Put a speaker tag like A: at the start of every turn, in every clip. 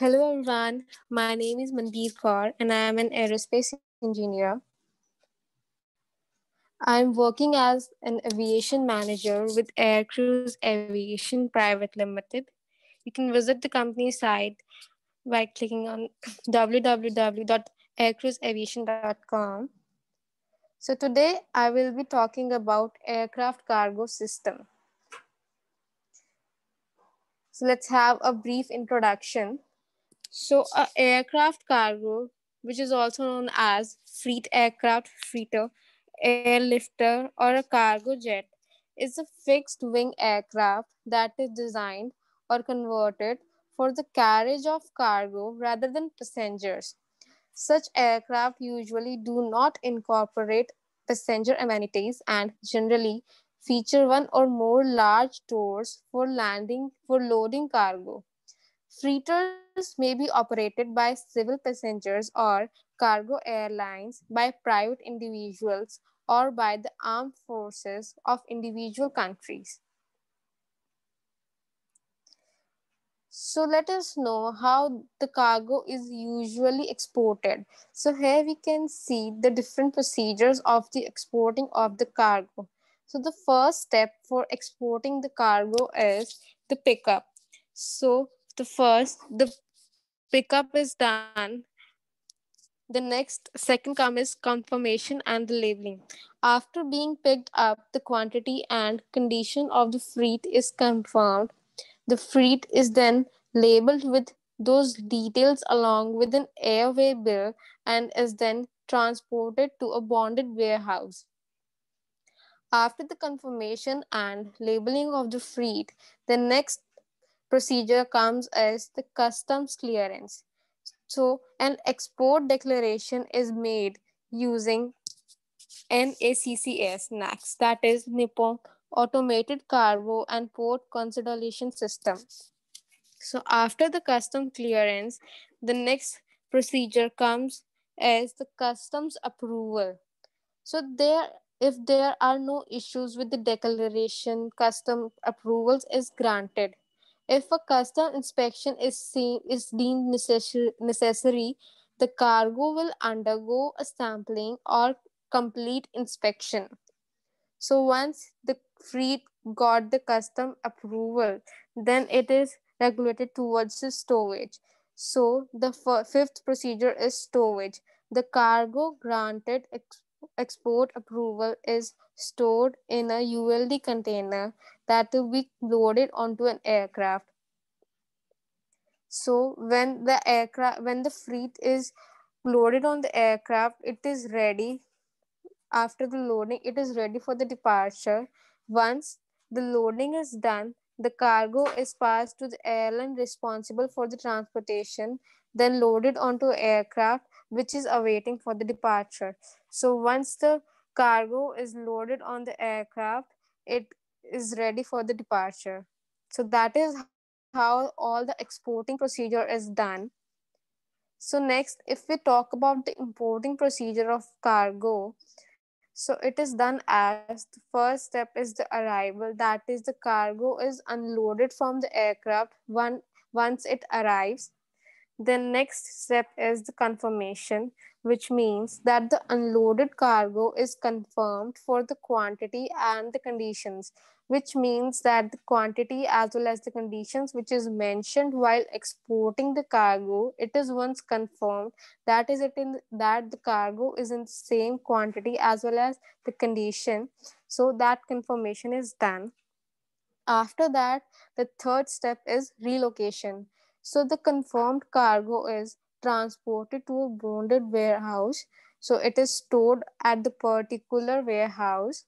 A: Hello, everyone. My name is Mandeep Kaur, and I am an aerospace engineer. I'm working as an aviation manager with Air Cruise Aviation Private Limited. You can visit the company site by clicking on www.aircruiseaviation.com. So today I will be talking about aircraft cargo system. So let's have a brief introduction. So, a aircraft cargo, which is also known as freight aircraft, freighter, airlifter, or a cargo jet, is a fixed wing aircraft that is designed or converted for the carriage of cargo rather than passengers. Such aircraft usually do not incorporate passenger amenities and generally feature one or more large doors for landing for loading cargo. Freighters may be operated by civil passengers or cargo airlines, by private individuals, or by the armed forces of individual countries. So let us know how the cargo is usually exported. So here we can see the different procedures of the exporting of the cargo. So the first step for exporting the cargo is the pickup. So the first the pickup is done the next second come is confirmation and the labeling after being picked up the quantity and condition of the freight is confirmed the freight is then labeled with those details along with an airway bill and is then transported to a bonded warehouse after the confirmation and labeling of the freight the next procedure comes as the customs clearance. So an export declaration is made using NACCS, NACS, that is Nippon Automated Cargo and Port Consolidation System. So after the custom clearance, the next procedure comes as the customs approval. So there, if there are no issues with the declaration, custom approvals is granted. If a custom inspection is seen is deemed necessary, necessary, the cargo will undergo a sampling or complete inspection. So once the freight got the custom approval, then it is regulated towards the stowage. So the fifth procedure is stowage. The cargo granted ex export approval is stored in a ULD container that will be loaded onto an aircraft. So when the aircraft, when the fleet is loaded on the aircraft, it is ready. After the loading, it is ready for the departure. Once the loading is done, the cargo is passed to the airline responsible for the transportation, then loaded onto aircraft, which is awaiting for the departure. So once the cargo is loaded on the aircraft, it is ready for the departure. So that is how all the exporting procedure is done. So next, if we talk about the importing procedure of cargo, so it is done as the first step is the arrival. That is the cargo is unloaded from the aircraft one, once it arrives. The next step is the confirmation which means that the unloaded cargo is confirmed for the quantity and the conditions, which means that the quantity as well as the conditions which is mentioned while exporting the cargo, it is once confirmed that is it in that the cargo is in the same quantity as well as the condition. So that confirmation is done. After that, the third step is relocation. So the confirmed cargo is transported to a bonded warehouse. So it is stored at the particular warehouse.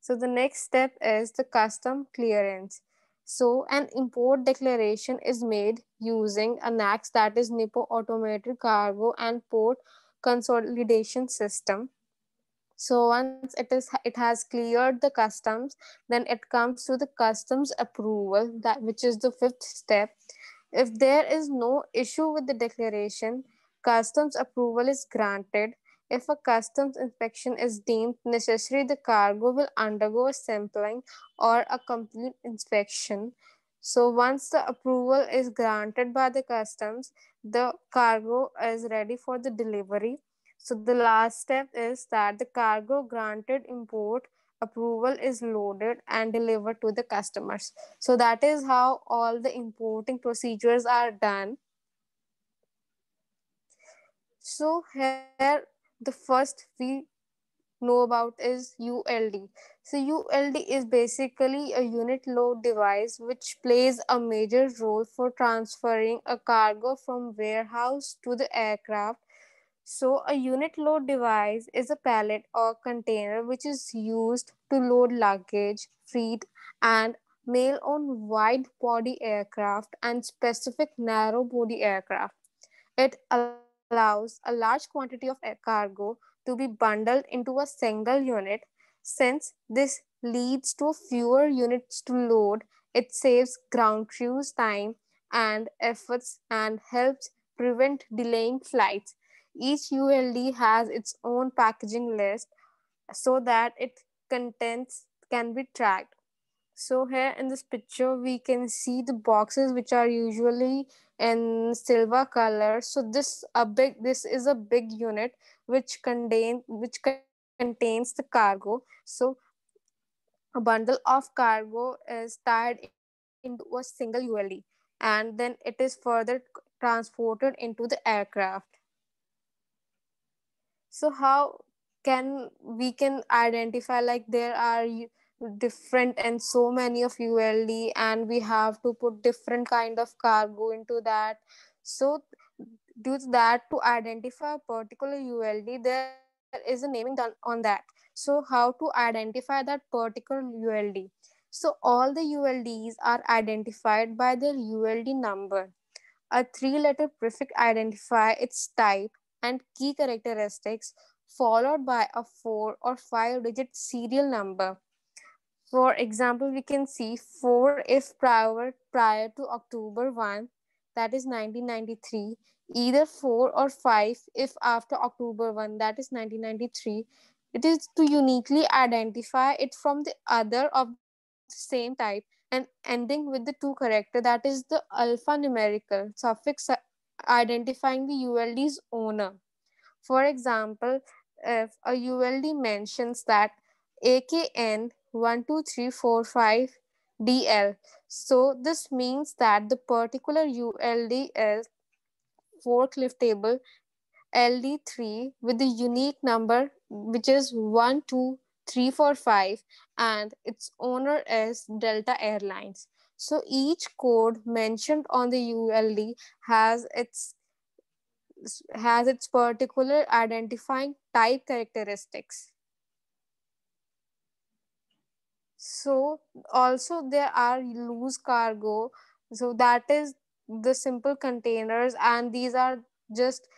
A: So the next step is the custom clearance. So an import declaration is made using a NACS that is Nippo Automated Cargo and Port Consolidation System. So once it is it has cleared the customs, then it comes to the customs approval that which is the fifth step. If there is no issue with the declaration, customs approval is granted. If a customs inspection is deemed necessary, the cargo will undergo a sampling or a complete inspection. So once the approval is granted by the customs, the cargo is ready for the delivery. So the last step is that the cargo granted import approval is loaded and delivered to the customers. So that is how all the importing procedures are done. So here the first we know about is ULD. So ULD is basically a unit load device which plays a major role for transferring a cargo from warehouse to the aircraft so a unit load device is a pallet or container which is used to load luggage, freight, and mail on wide body aircraft and specific narrow body aircraft. It allows a large quantity of cargo to be bundled into a single unit. Since this leads to fewer units to load, it saves ground crews time and efforts and helps prevent delaying flights each ULD has its own packaging list so that its contents can be tracked. So here in this picture, we can see the boxes which are usually in silver color. So this a big this is a big unit which contain which contains the cargo. So a bundle of cargo is tied into a single ULD and then it is further transported into the aircraft so how can we can identify like there are different and so many of ULD and we have to put different kind of cargo into that so due to that to identify a particular ULD there is a naming done on that so how to identify that particular ULD so all the ULDs are identified by their ULD number a three letter prefix identify its type and key characteristics followed by a four or five digit serial number. For example, we can see four if prior, prior to October 1, that is 1993, either four or five if after October 1, that is 1993. It is to uniquely identify it from the other of the same type and ending with the two character, that is the alphanumerical suffix identifying the ULD's owner. For example, if a ULD mentions that AKN 12345DL, so this means that the particular ULD is forkliftable LD3 with the unique number which is 12345 and its owner is Delta Airlines. So each code mentioned on the ULD has its has its particular identifying type characteristics. So also there are loose cargo. So that is the simple containers and these are just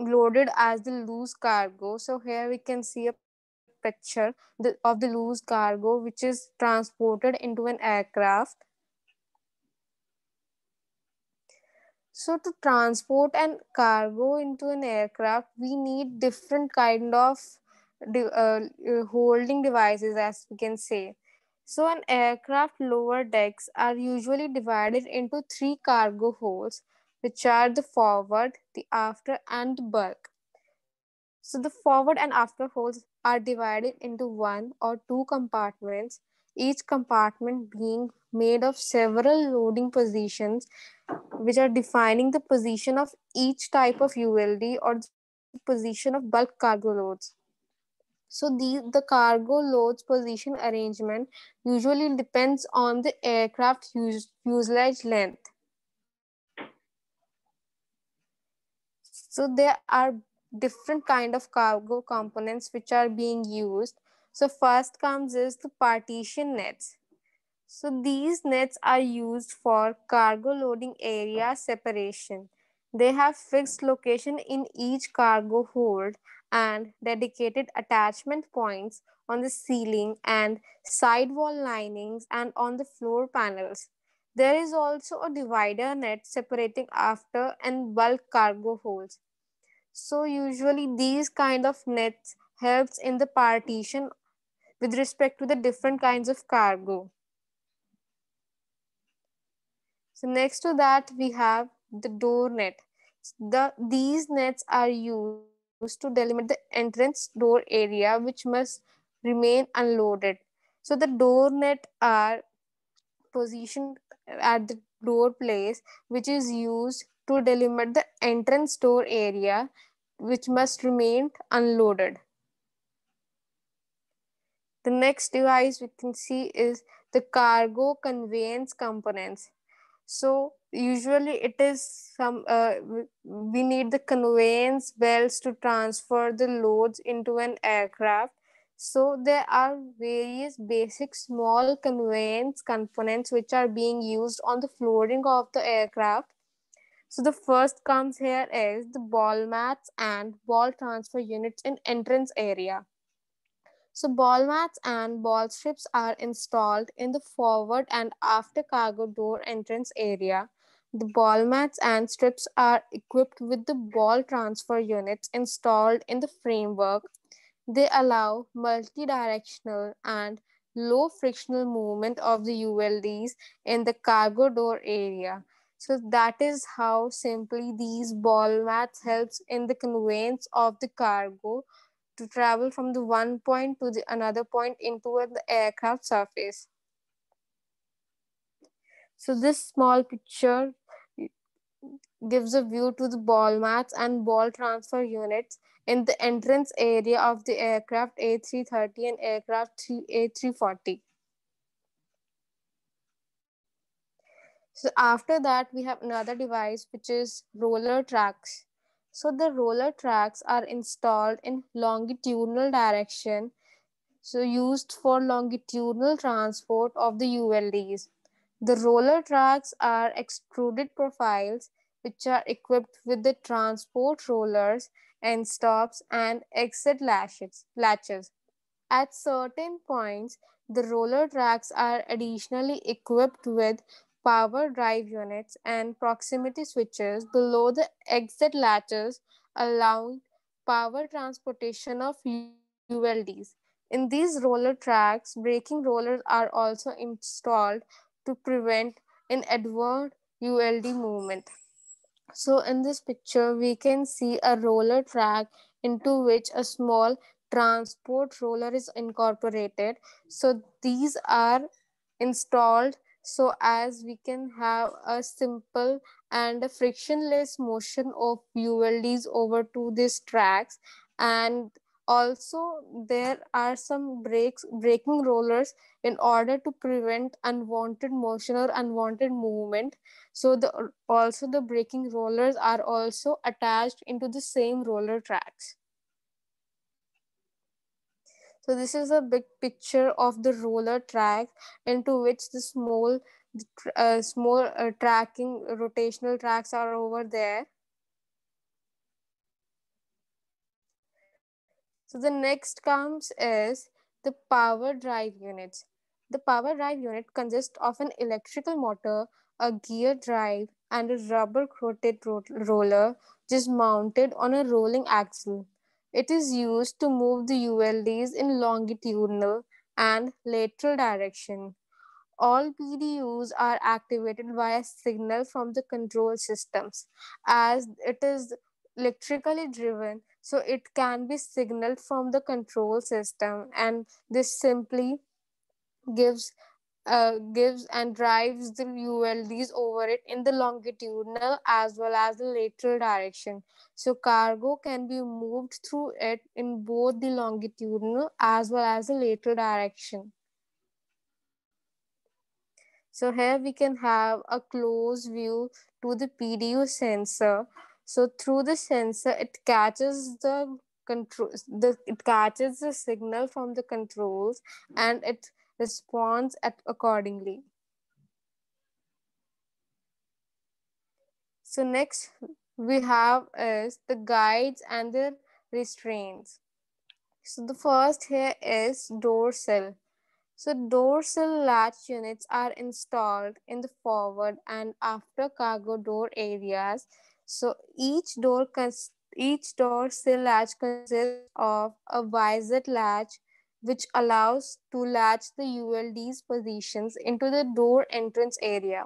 A: loaded as the loose cargo. So here we can see a picture of the loose cargo which is transported into an aircraft. So to transport an cargo into an aircraft, we need different kind of uh, holding devices as we can say. So an aircraft lower decks are usually divided into three cargo holds, which are the forward, the after and the bulk. So the forward and after holds are divided into one or two compartments, each compartment being made of several loading positions, which are defining the position of each type of ULD or position of bulk cargo loads. So the, the cargo loads position arrangement usually depends on the aircraft use, fuselage length. So there are different kind of cargo components which are being used. So first comes is the partition nets. So these nets are used for cargo loading area separation. They have fixed location in each cargo hold and dedicated attachment points on the ceiling and sidewall linings and on the floor panels. There is also a divider net separating after and bulk cargo holds. So usually these kind of nets helps in the partition with respect to the different kinds of cargo. So next to that, we have the door net. The, these nets are used to delimit the entrance door area, which must remain unloaded. So the door net are positioned at the door place, which is used to delimit the entrance door area which must remain unloaded. The next device we can see is the cargo conveyance components. So usually it is some, uh, we need the conveyance belts to transfer the loads into an aircraft. So there are various basic small conveyance components which are being used on the flooring of the aircraft so the first comes here is the ball mats and ball transfer units in entrance area. So ball mats and ball strips are installed in the forward and after cargo door entrance area. The ball mats and strips are equipped with the ball transfer units installed in the framework. They allow multi-directional and low frictional movement of the ULDs in the cargo door area so that is how simply these ball mats helps in the conveyance of the cargo to travel from the one point to the another point into the aircraft surface. So this small picture gives a view to the ball mats and ball transfer units in the entrance area of the aircraft A330 and aircraft A340. So after that, we have another device, which is roller tracks. So the roller tracks are installed in longitudinal direction. So used for longitudinal transport of the ULDs. The roller tracks are extruded profiles which are equipped with the transport rollers and stops and exit latches. latches. At certain points, the roller tracks are additionally equipped with power drive units and proximity switches below the exit latches allowing power transportation of ULDs. In these roller tracks, braking rollers are also installed to prevent inadvertent ULD movement. So in this picture, we can see a roller track into which a small transport roller is incorporated. So these are installed so as we can have a simple and a frictionless motion of ULDs over to these tracks and also there are some brakes braking rollers in order to prevent unwanted motion or unwanted movement so the also the braking rollers are also attached into the same roller tracks so this is a big picture of the roller track into which the small, uh, small uh, tracking rotational tracks are over there. So the next comes is the power drive units. The power drive unit consists of an electrical motor, a gear drive, and a rubber coated ro roller just mounted on a rolling axle. It is used to move the ULDs in longitudinal and lateral direction. All PDUs are activated via signal from the control systems as it is electrically driven so it can be signaled from the control system and this simply gives uh, gives and drives the ULDs over it in the longitudinal as well as the lateral direction. So cargo can be moved through it in both the longitudinal as well as the lateral direction. So here we can have a close view to the PDU sensor. So through the sensor, it catches the control, the, it catches the signal from the controls and it responds accordingly. So next we have is the guides and the restraints. So the first here is dorsal. So dorsal latch units are installed in the forward and after cargo door areas. So each door each dorsal latch consists of a visor latch which allows to latch the ULD's positions into the door entrance area.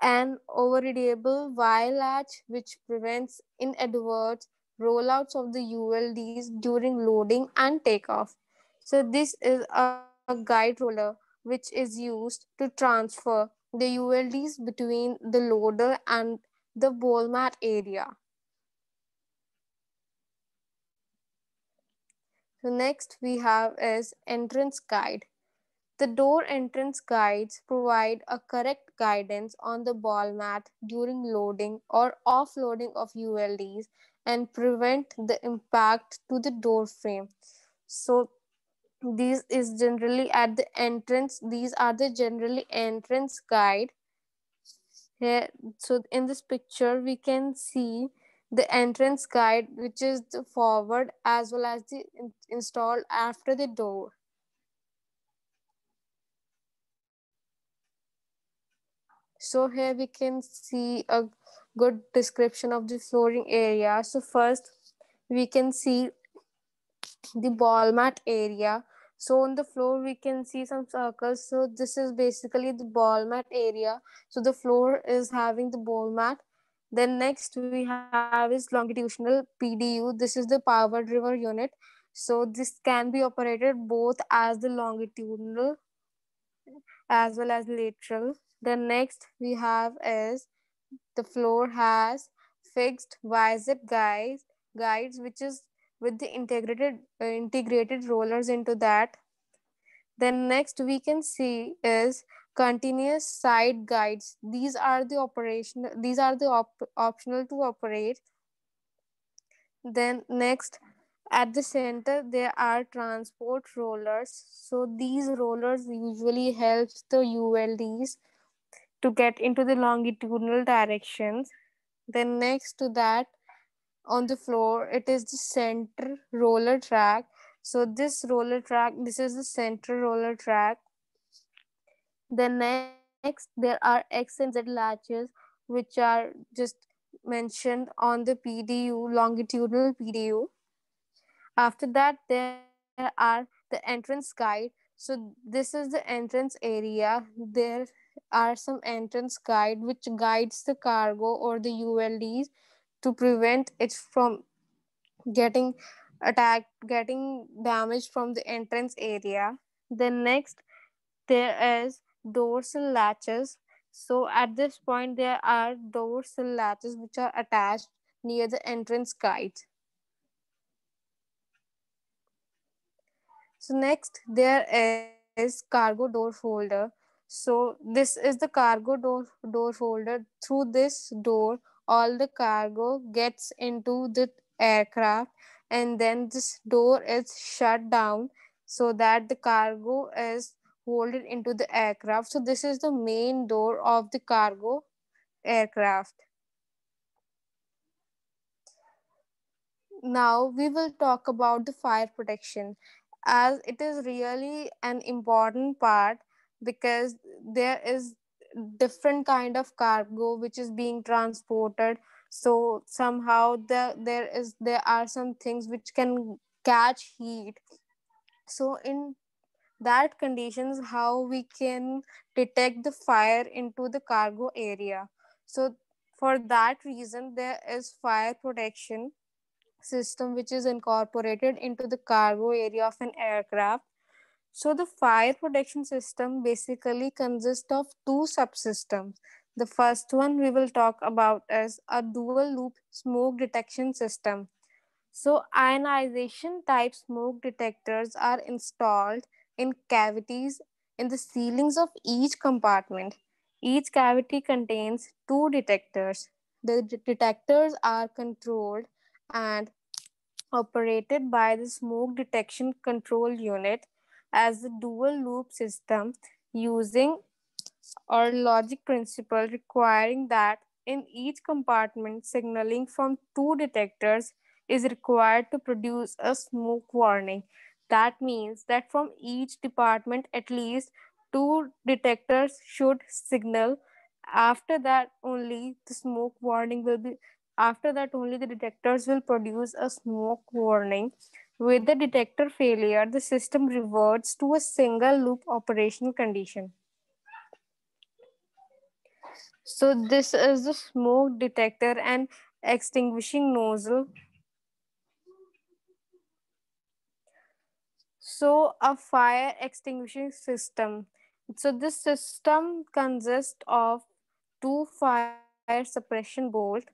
A: An overridable Y latch, which prevents inadvertent rollouts of the ULDs during loading and takeoff. So this is a, a guide roller which is used to transfer the ULDs between the loader and the ball mat area. So next we have is entrance guide. The door entrance guides provide a correct guidance on the ball mat during loading or offloading of ULDs and prevent the impact to the door frame. So these is generally at the entrance. These are the generally entrance guide. Here, so in this picture, we can see the entrance guide, which is the forward as well as the installed after the door. So here we can see a good description of the flooring area. So first we can see the ball mat area. So on the floor, we can see some circles. So this is basically the ball mat area. So the floor is having the ball mat then next we have is longitudinal PDU. This is the power river unit. So this can be operated both as the longitudinal as well as lateral. Then next we have is the floor has fixed YZ guides, guides which is with the integrated uh, integrated rollers into that. Then next we can see is continuous side guides these are the operational these are the op optional to operate then next at the center there are transport rollers so these rollers usually helps the ulds to get into the longitudinal directions then next to that on the floor it is the center roller track so this roller track this is the center roller track then next, there are X and Z latches, which are just mentioned on the PDU, longitudinal PDU. After that, there are the entrance guide. So this is the entrance area. There are some entrance guide which guides the cargo or the ULDs to prevent it from getting attacked, getting damaged from the entrance area. Then next, there is dorsal latches. So at this point, there are dorsal latches which are attached near the entrance guide. So next, there is cargo door folder. So this is the cargo door, door folder. Through this door, all the cargo gets into the aircraft and then this door is shut down so that the cargo is folded into the aircraft. So this is the main door of the cargo aircraft. Now we will talk about the fire protection as it is really an important part because there is different kind of cargo which is being transported so somehow the, there is there are some things which can catch heat so in that conditions how we can detect the fire into the cargo area so for that reason there is fire protection system which is incorporated into the cargo area of an aircraft so the fire protection system basically consists of two subsystems the first one we will talk about is a dual loop smoke detection system so ionization type smoke detectors are installed in cavities in the ceilings of each compartment. Each cavity contains two detectors. The d- detectors are controlled and operated by the smoke detection control unit as a dual loop system using or logic principle requiring that in each compartment signaling from two detectors is required to produce a smoke warning that means that from each department, at least two detectors should signal. After that, only the smoke warning will be, after that, only the detectors will produce a smoke warning. With the detector failure, the system reverts to a single loop operational condition. So this is the smoke detector and extinguishing nozzle So a fire extinguishing system. So this system consists of two fire suppression bolts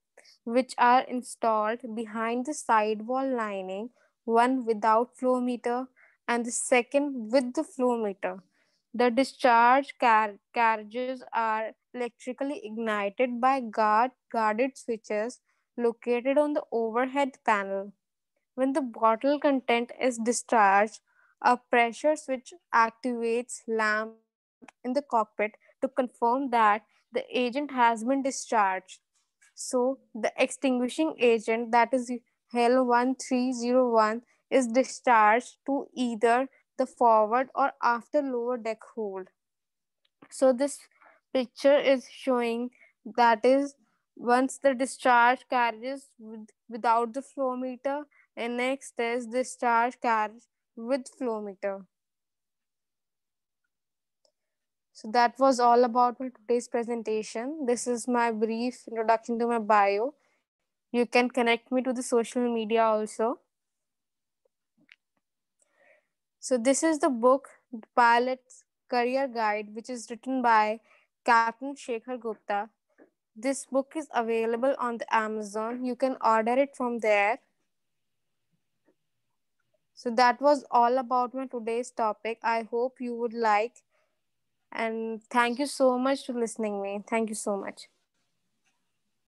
A: which are installed behind the sidewall lining, one without flow meter and the second with the flow meter. The discharge car carriages are electrically ignited by guard guarded switches located on the overhead panel. When the bottle content is discharged, a pressure switch activates lamp in the cockpit to confirm that the agent has been discharged. So the extinguishing agent that is HEL 1301 is discharged to either the forward or after lower deck hold. So this picture is showing that is once the discharge carriages with, without the flow meter and next is discharge carriage with flow meter. So that was all about my today's presentation. This is my brief introduction to my bio. You can connect me to the social media also. So this is the book, Pilot's Career Guide, which is written by Captain Shekhar Gupta. This book is available on the Amazon. You can order it from there so that was all about my today's topic i hope you would like and thank you so much for listening me thank you so much